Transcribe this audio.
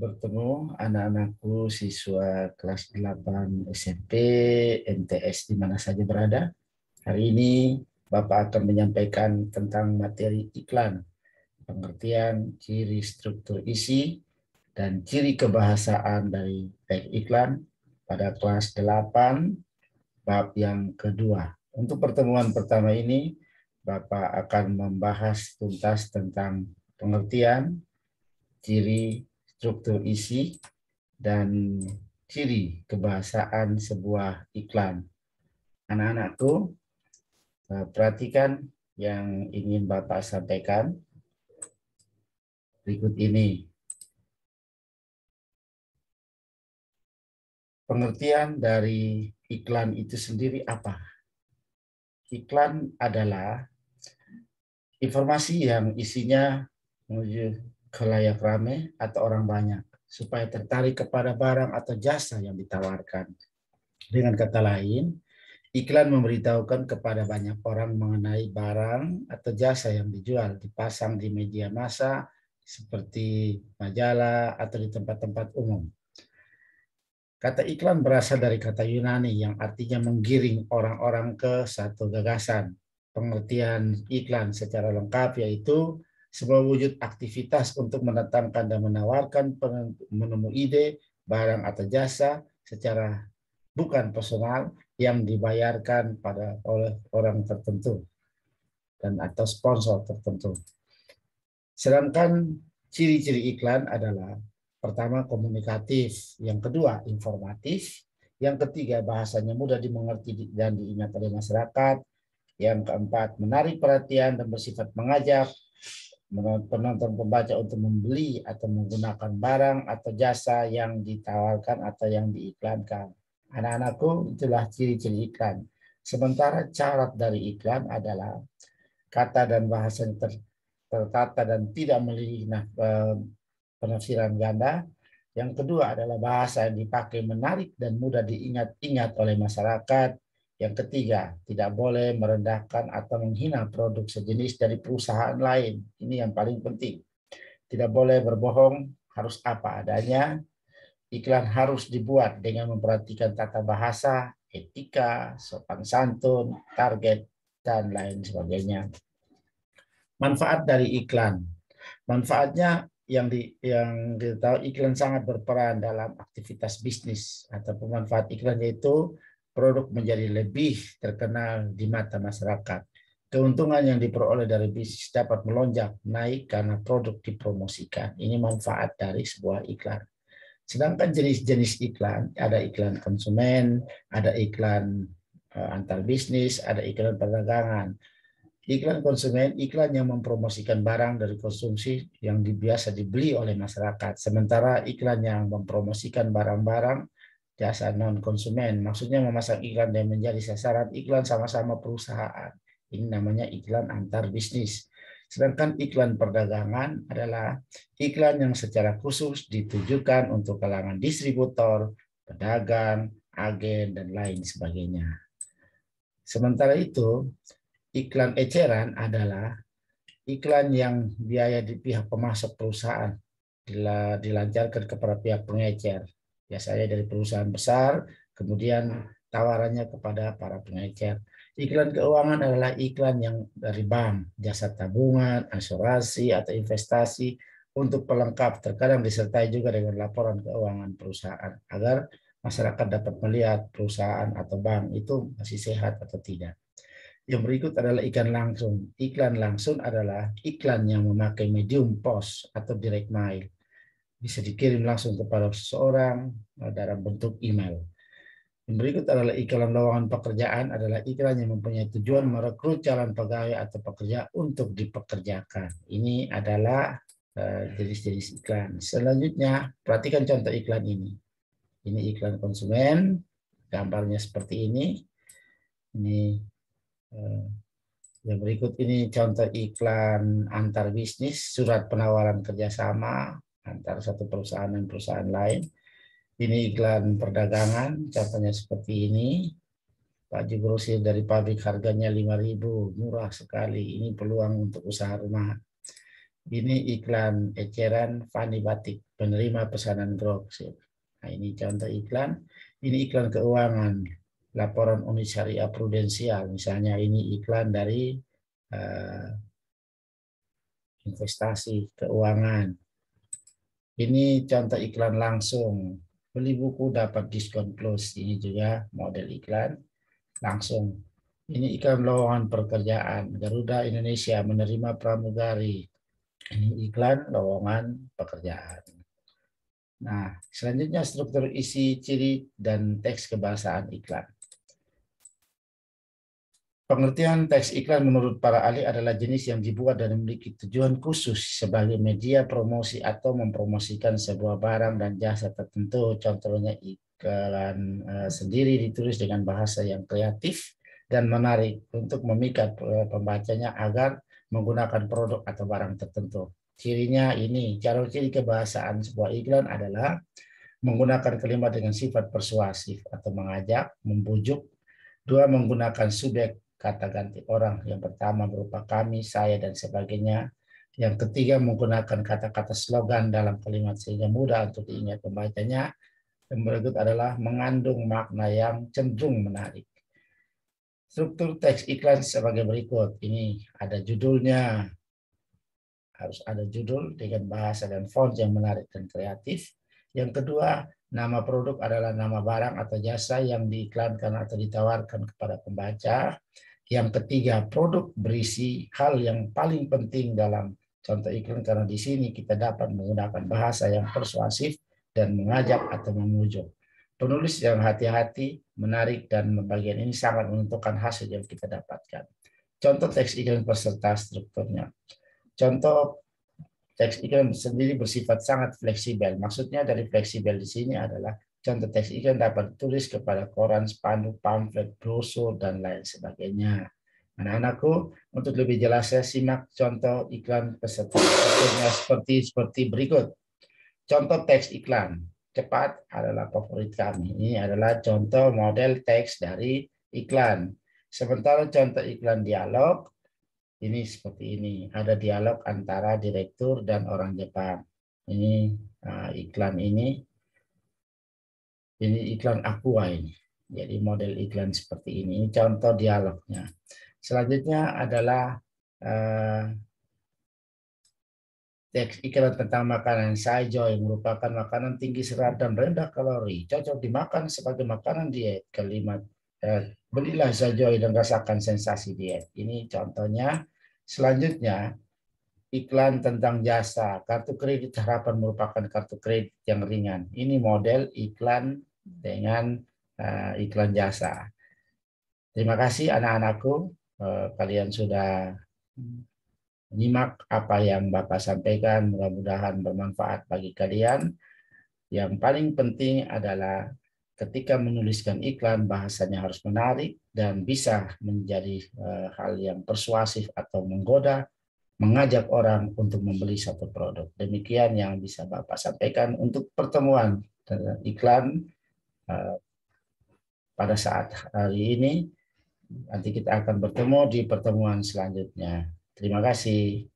bertemu anak-anakku siswa kelas 8 SMP MTS di mana saja berada. Hari ini Bapak akan menyampaikan tentang materi iklan, pengertian ciri struktur isi, dan ciri kebahasaan dari baik iklan pada kelas 8 bab yang kedua. Untuk pertemuan pertama ini, Bapak akan membahas tuntas tentang pengertian, ciri struktur isi, dan ciri kebahasaan sebuah iklan. Anak-anakku, eh, perhatikan yang ingin Bapak sampaikan. Berikut ini. Pengertian dari iklan itu sendiri apa? Iklan adalah informasi yang isinya menuju kelayak rame atau orang banyak supaya tertarik kepada barang atau jasa yang ditawarkan. Dengan kata lain, iklan memberitahukan kepada banyak orang mengenai barang atau jasa yang dijual, dipasang di media massa seperti majalah atau di tempat-tempat umum. Kata iklan berasal dari kata Yunani yang artinya menggiring orang-orang ke satu gagasan. Pengertian iklan secara lengkap yaitu sebuah wujud aktivitas untuk menetangkan dan menawarkan menemu ide, barang atau jasa secara bukan personal yang dibayarkan pada oleh orang tertentu dan atau sponsor tertentu. Sedangkan ciri-ciri iklan adalah pertama komunikatif, yang kedua informatif, yang ketiga bahasanya mudah dimengerti dan diingat oleh masyarakat, yang keempat menarik perhatian dan bersifat mengajak, penonton pembaca untuk membeli atau menggunakan barang atau jasa yang ditawarkan atau yang diiklankan. Anak-anakku, itulah ciri-ciri iklan. Sementara syarat dari iklan adalah kata dan bahasa yang ter, tertata dan tidak memiliki nah, eh, penafsiran ganda. Yang kedua adalah bahasa yang dipakai menarik dan mudah diingat-ingat oleh masyarakat. Yang ketiga, tidak boleh merendahkan atau menghina produk sejenis dari perusahaan lain. Ini yang paling penting. Tidak boleh berbohong, harus apa adanya. Iklan harus dibuat dengan memperhatikan tata bahasa, etika, sopan santun, target, dan lain sebagainya. Manfaat dari iklan. Manfaatnya yang di yang kita tahu iklan sangat berperan dalam aktivitas bisnis atau pemanfaat iklan yaitu produk menjadi lebih terkenal di mata masyarakat. Keuntungan yang diperoleh dari bisnis dapat melonjak naik karena produk dipromosikan. Ini manfaat dari sebuah iklan. Sedangkan jenis-jenis iklan, ada iklan konsumen, ada iklan eh, antar bisnis, ada iklan perdagangan. Iklan konsumen, iklan yang mempromosikan barang dari konsumsi yang biasa dibeli oleh masyarakat. Sementara iklan yang mempromosikan barang-barang jasa non konsumen. Maksudnya memasang iklan dan menjadi sasaran iklan sama-sama perusahaan. Ini namanya iklan antar bisnis. Sedangkan iklan perdagangan adalah iklan yang secara khusus ditujukan untuk kalangan distributor, pedagang, agen, dan lain sebagainya. Sementara itu, iklan eceran adalah iklan yang biaya di pihak pemasok perusahaan dilancarkan kepada pihak pengecer Ya saya dari perusahaan besar, kemudian tawarannya kepada para pengecer. Iklan keuangan adalah iklan yang dari bank, jasa tabungan, asuransi, atau investasi untuk pelengkap, terkadang disertai juga dengan laporan keuangan perusahaan, agar masyarakat dapat melihat perusahaan atau bank itu masih sehat atau tidak. Yang berikut adalah iklan langsung. Iklan langsung adalah iklan yang memakai medium pos atau direct mail bisa dikirim langsung kepada seseorang eh, dalam bentuk email. Yang berikut adalah iklan lowongan pekerjaan adalah iklan yang mempunyai tujuan merekrut calon pegawai atau pekerja untuk dipekerjakan. Ini adalah eh, jenis-jenis iklan. Selanjutnya, perhatikan contoh iklan ini. Ini iklan konsumen, gambarnya seperti ini. Ini eh, yang berikut ini contoh iklan antar bisnis, surat penawaran kerjasama, antara satu perusahaan dan perusahaan lain. Ini iklan perdagangan, contohnya seperti ini. Baju grosir dari pabrik harganya 5000 murah sekali. Ini peluang untuk usaha rumah. Ini iklan eceran Fani Batik, penerima pesanan grosir. Nah, ini contoh iklan. Ini iklan keuangan, laporan unit syariah prudensial. Misalnya ini iklan dari uh, investasi keuangan. Ini contoh iklan langsung. Beli buku dapat diskon close. Ini juga model iklan langsung. Ini iklan lowongan pekerjaan. Garuda Indonesia menerima pramugari. Ini iklan lowongan pekerjaan. Nah, selanjutnya struktur isi ciri dan teks kebahasaan iklan. Pengertian teks iklan menurut para ahli adalah jenis yang dibuat dan memiliki tujuan khusus sebagai media promosi atau mempromosikan sebuah barang dan jasa tertentu. Contohnya iklan eh, sendiri ditulis dengan bahasa yang kreatif dan menarik untuk memikat eh, pembacanya agar menggunakan produk atau barang tertentu. Cirinya ini, cara ciri kebahasaan sebuah iklan adalah menggunakan kalimat dengan sifat persuasif atau mengajak, membujuk, dua menggunakan subjek kata ganti orang. Yang pertama berupa kami, saya, dan sebagainya. Yang ketiga menggunakan kata-kata slogan dalam kalimat sehingga mudah untuk diingat pembacanya. Yang berikut adalah mengandung makna yang cenderung menarik. Struktur teks iklan sebagai berikut. Ini ada judulnya. Harus ada judul dengan bahasa dan font yang menarik dan kreatif. Yang kedua, Nama produk adalah nama barang atau jasa yang diiklankan atau ditawarkan kepada pembaca. Yang ketiga, produk berisi hal yang paling penting dalam contoh iklan karena di sini kita dapat menggunakan bahasa yang persuasif dan mengajak atau memujuk. Penulis yang hati-hati, menarik, dan bagian ini sangat menentukan hasil yang kita dapatkan. Contoh teks iklan peserta strukturnya. Contoh teks iklan sendiri bersifat sangat fleksibel. Maksudnya dari fleksibel di sini adalah contoh teks iklan dapat tulis kepada koran, spanduk, pamflet, brosur, dan lain sebagainya. Anak-anakku, untuk lebih jelasnya simak contoh iklan peserta seperti seperti berikut. Contoh teks iklan cepat adalah favorit kami. Ini adalah contoh model teks dari iklan. Sementara contoh iklan dialog ini seperti ini. Ada dialog antara direktur dan orang Jepang. Ini uh, iklan ini ini iklan Aqua ini. Jadi model iklan seperti ini. Ini contoh dialognya. Selanjutnya adalah eh, teks iklan tentang makanan sajoy merupakan makanan tinggi serat dan rendah kalori cocok dimakan sebagai makanan diet kalimat uh, eh, belilah sajoy dan rasakan sensasi diet ini contohnya selanjutnya iklan tentang jasa kartu kredit harapan merupakan kartu kredit yang ringan ini model iklan dengan uh, iklan jasa. Terima kasih anak-anakku, uh, kalian sudah menyimak apa yang Bapak sampaikan, mudah-mudahan bermanfaat bagi kalian. Yang paling penting adalah ketika menuliskan iklan bahasanya harus menarik dan bisa menjadi uh, hal yang persuasif atau menggoda, mengajak orang untuk membeli satu produk. Demikian yang bisa Bapak sampaikan untuk pertemuan iklan Eh, pada saat hari ini. Nanti kita akan bertemu di pertemuan selanjutnya. Terima kasih.